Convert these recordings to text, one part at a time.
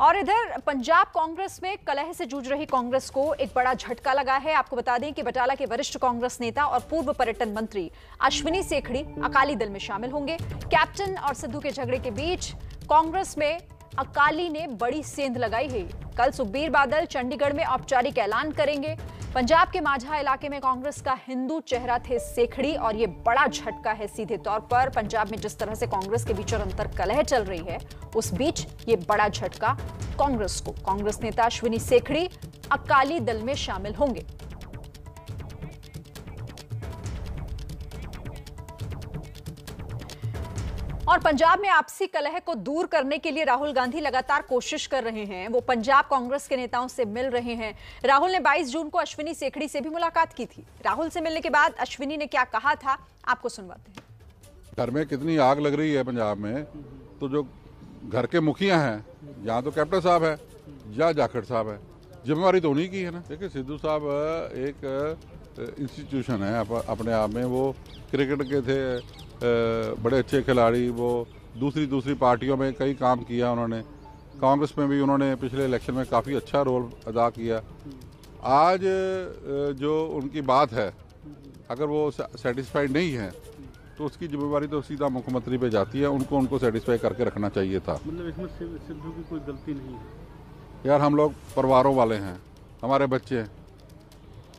और इधर पंजाब कांग्रेस में कलह से जूझ रही कांग्रेस को एक बड़ा झटका लगा है आपको बता दें कि बटाला के वरिष्ठ कांग्रेस नेता और पूर्व पर्यटन मंत्री अश्विनी सेखड़ी अकाली दल में शामिल होंगे कैप्टन और सिद्धू के झगड़े के बीच कांग्रेस में अकाली ने बड़ी सेंध लगाई है कल सुखबीर बादल चंडीगढ़ में औपचारिक ऐलान करेंगे पंजाब के माझा इलाके में कांग्रेस का हिंदू चेहरा थे सेखड़ी और ये बड़ा झटका है सीधे तौर पर पंजाब में जिस तरह से कांग्रेस के बीच और अंतर कलह चल रही है उस बीच ये बड़ा झटका कांग्रेस को कांग्रेस नेता अश्विनी सेखड़ी अकाली दल में शामिल होंगे और पंजाब में आपसी कलह को दूर करने के लिए राहुल गांधी लगातार कोशिश कर रहे हैं वो पंजाब कांग्रेस के नेताओं से मिल रहे हैं राहुल ने 22 जून को अश्विनी सेखड़ी से भी मुलाकात की थी राहुल से मिलने के बाद अश्विनी ने क्या कहा था आपको सुनवाते हैं घर में कितनी आग लग रही है पंजाब में तो जो घर के मुखिया है या तो कैप्टन साहब है या जाखड़ साहब है जिम्मेवारी तो उन्हीं की है ना देखिए सिद्धू साहब एक इंस्टीट्यूशन है अपने आप में वो क्रिकेट के थे बड़े अच्छे खिलाड़ी वो दूसरी दूसरी पार्टियों में कई काम किया उन्होंने कांग्रेस में भी उन्होंने पिछले इलेक्शन में काफ़ी अच्छा रोल अदा किया आज जो उनकी बात है अगर वो सेटिस्फाइड नहीं है तो उसकी जिम्मेवारी तो सीधा मुख्यमंत्री पे जाती है उनको उनको सेटिस्फाई करके रखना चाहिए था मतलब इसमें सिद्धू की कोई गलती नहीं है यार हम लोग परिवारों वाले हैं हमारे बच्चे हैं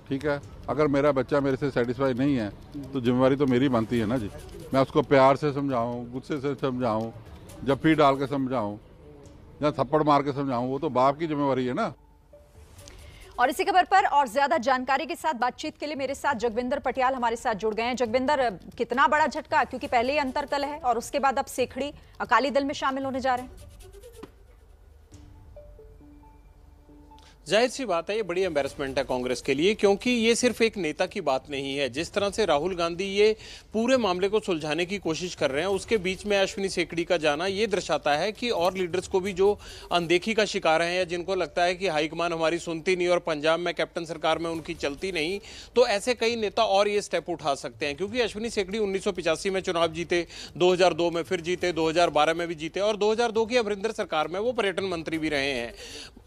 ठीक है अगर मेरा बच्चा मेरे से सेटिस्फाई नहीं है तो जिम्मेवारी तो मेरी बनती है ना जी मैं उसको प्यार से समझाऊँ गुस्से से समझाऊँ जफ्फी डाल के समझाऊँ या थप्पड़ मार के समझाऊँ वो तो बाप की जिम्मेवारी है ना और इसी खबर पर और ज्यादा जानकारी के साथ बातचीत के लिए मेरे साथ जगविंदर पटियाल हमारे साथ जुड़ गए हैं जगविंदर कितना बड़ा झटका क्योंकि पहले ही अंतरदल है और उसके बाद अब सेखड़ी अकाली दल में शामिल होने जा रहे हैं जाहिर सी बात है ये बड़ी एम्बेरसमेंट है कांग्रेस के लिए क्योंकि ये सिर्फ एक नेता की बात नहीं है जिस तरह से राहुल गांधी ये पूरे मामले को सुलझाने की कोशिश कर रहे हैं उसके बीच में अश्विनी सेकड़ी का जाना ये दर्शाता है कि और लीडर्स को भी जो अनदेखी का शिकार हैं या जिनको लगता है कि हाईकमान हमारी सुनती नहीं और पंजाब में कैप्टन सरकार में उनकी चलती नहीं तो ऐसे कई नेता और ये स्टेप उठा सकते हैं क्योंकि अश्विनी सेकड़ी उन्नीस में चुनाव जीते दो में फिर जीते दो में भी जीते और दो की अमरिंदर सरकार में वो पर्यटन मंत्री भी रहे हैं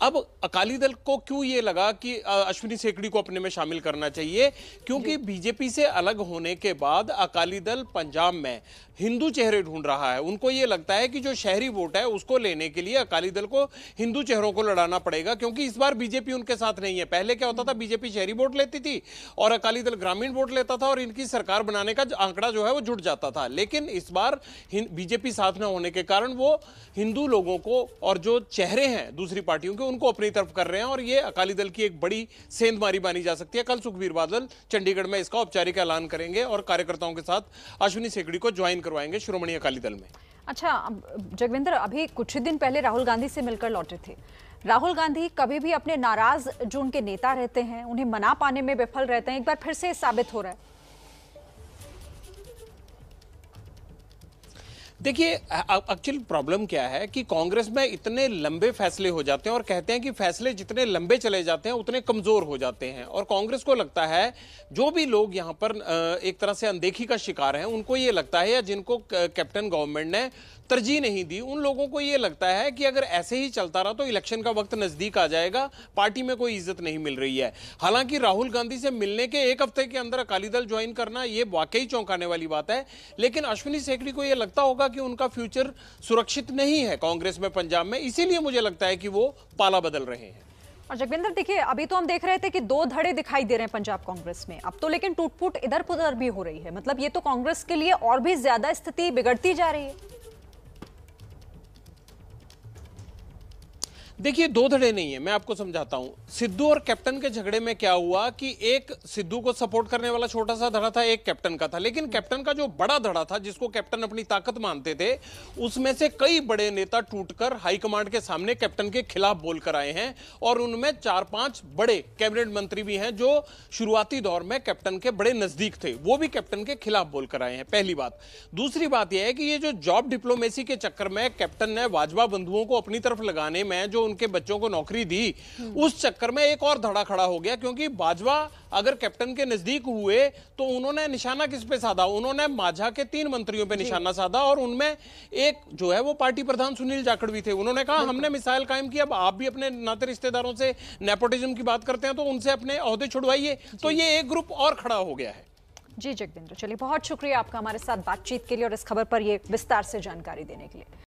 अब अकाली दल आपको क्यों ये लगा कि अश्विनी सेकड़ी को अपने में शामिल करना चाहिए क्योंकि बीजेपी से अलग होने के बाद अकाली दल पंजाब में हिंदू चेहरे ढूंढ रहा है उनको ये लगता है कि जो शहरी वोट है उसको लेने के लिए अकाली दल को हिंदू चेहरों को लड़ाना पड़ेगा क्योंकि इस बार बीजेपी उनके साथ नहीं है पहले क्या होता था बीजेपी शहरी वोट लेती थी और अकाली दल ग्रामीण वोट लेता था और इनकी सरकार बनाने का आंकड़ा जो है वो जुट जाता था लेकिन इस बार बीजेपी साथ न होने के कारण वो हिंदू लोगों को और जो चेहरे हैं दूसरी पार्टियों के उनको अपनी तरफ कर रहे हैं और और ये अकाली दल की एक बड़ी सेंधमारी मानी जा सकती है कल सुखबीर बादल चंडीगढ़ में इसका औपचारिक ऐलान करेंगे और कार्यकर्ताओं के साथ अश्विनी सेकड़ी को ज्वाइन करवाएंगे श्रोमणी अकाली दल में अच्छा जगविंदर अभी कुछ ही दिन पहले राहुल गांधी से मिलकर लौटे थे राहुल गांधी कभी भी अपने नाराज जो उनके नेता रहते हैं उन्हें मना पाने में विफल रहते हैं एक बार फिर से साबित हो रहा है देखिए एक्चुअल प्रॉब्लम क्या है कि कांग्रेस में इतने लंबे फैसले हो जाते हैं और कहते हैं कि फैसले जितने लंबे चले जाते हैं उतने कमजोर हो जाते हैं और कांग्रेस को लगता है जो भी लोग यहां पर एक तरह से अनदेखी का शिकार हैं उनको ये लगता है या जिनको कैप्टन गवर्नमेंट ने तरजीह नहीं दी उन लोगों को ये लगता है कि अगर ऐसे ही चलता रहा तो इलेक्शन का वक्त नज़दीक आ जाएगा पार्टी में कोई इज्जत नहीं मिल रही है हालांकि राहुल गांधी से मिलने के एक हफ्ते के अंदर अकाली दल ज्वाइन करना ये वाकई चौंकाने वाली बात है लेकिन अश्विनी सेकड़ी को यह लगता होगा होगा कि उनका फ्यूचर सुरक्षित नहीं है कांग्रेस में पंजाब में इसीलिए मुझे लगता है कि वो पाला बदल रहे हैं और जगविंदर देखिए अभी तो हम देख रहे थे कि दो धड़े दिखाई दे रहे हैं पंजाब कांग्रेस में अब तो लेकिन टूट फूट इधर उधर भी हो रही है मतलब ये तो कांग्रेस के लिए और भी ज्यादा स्थिति बिगड़ती जा रही है देखिए दो धड़े नहीं है मैं आपको समझाता हूँ सिद्धू और कैप्टन के झगड़े में क्या हुआ कि एक सिद्धू को सपोर्ट करने वाला छोटा सा धड़ा था एक कैप्टन का था लेकिन कैप्टन का जो बड़ा धड़ा था जिसको कैप्टन अपनी ताकत मानते थे उसमें से कई बड़े नेता टूटकर हाईकमांड के सामने कैप्टन के खिलाफ बोलकर आए हैं और उनमें चार पांच बड़े कैबिनेट मंत्री भी हैं जो शुरुआती दौर में कैप्टन के बड़े नजदीक थे वो भी कैप्टन के खिलाफ बोलकर आए हैं पहली बात दूसरी बात यह है कि ये जो जॉब डिप्लोमेसी के चक्कर में कैप्टन ने वाजवा बंधुओं को अपनी तरफ लगाने में जो उनके बच्चों को नौकरी दी उस चक्कर में एक और धड़ा खड़ा हो गया क्योंकि बाजवा अगर कैप्टन के नजदीक हुए तो उन्होंने निशाना किस पे साधा उन्होंने माझा के तीन मंत्रियों पे निशाना साधा और उनमें एक जो है वो पार्टी प्रधान सुनील जाखड़ भी थे उन्होंने कहा हमने मिसाइल कायम की अब आप भी अपने नाते रिश्तेदारों से नेपोटिज्म की बात करते हैं तो उनसे अपने अहदे छुड़वाइए तो ये एक ग्रुप और खड़ा हो गया है जी जगविंदर चलिए बहुत शुक्रिया आपका हमारे साथ बातचीत के लिए और इस खबर पर ये विस्तार से जानकारी देने के लिए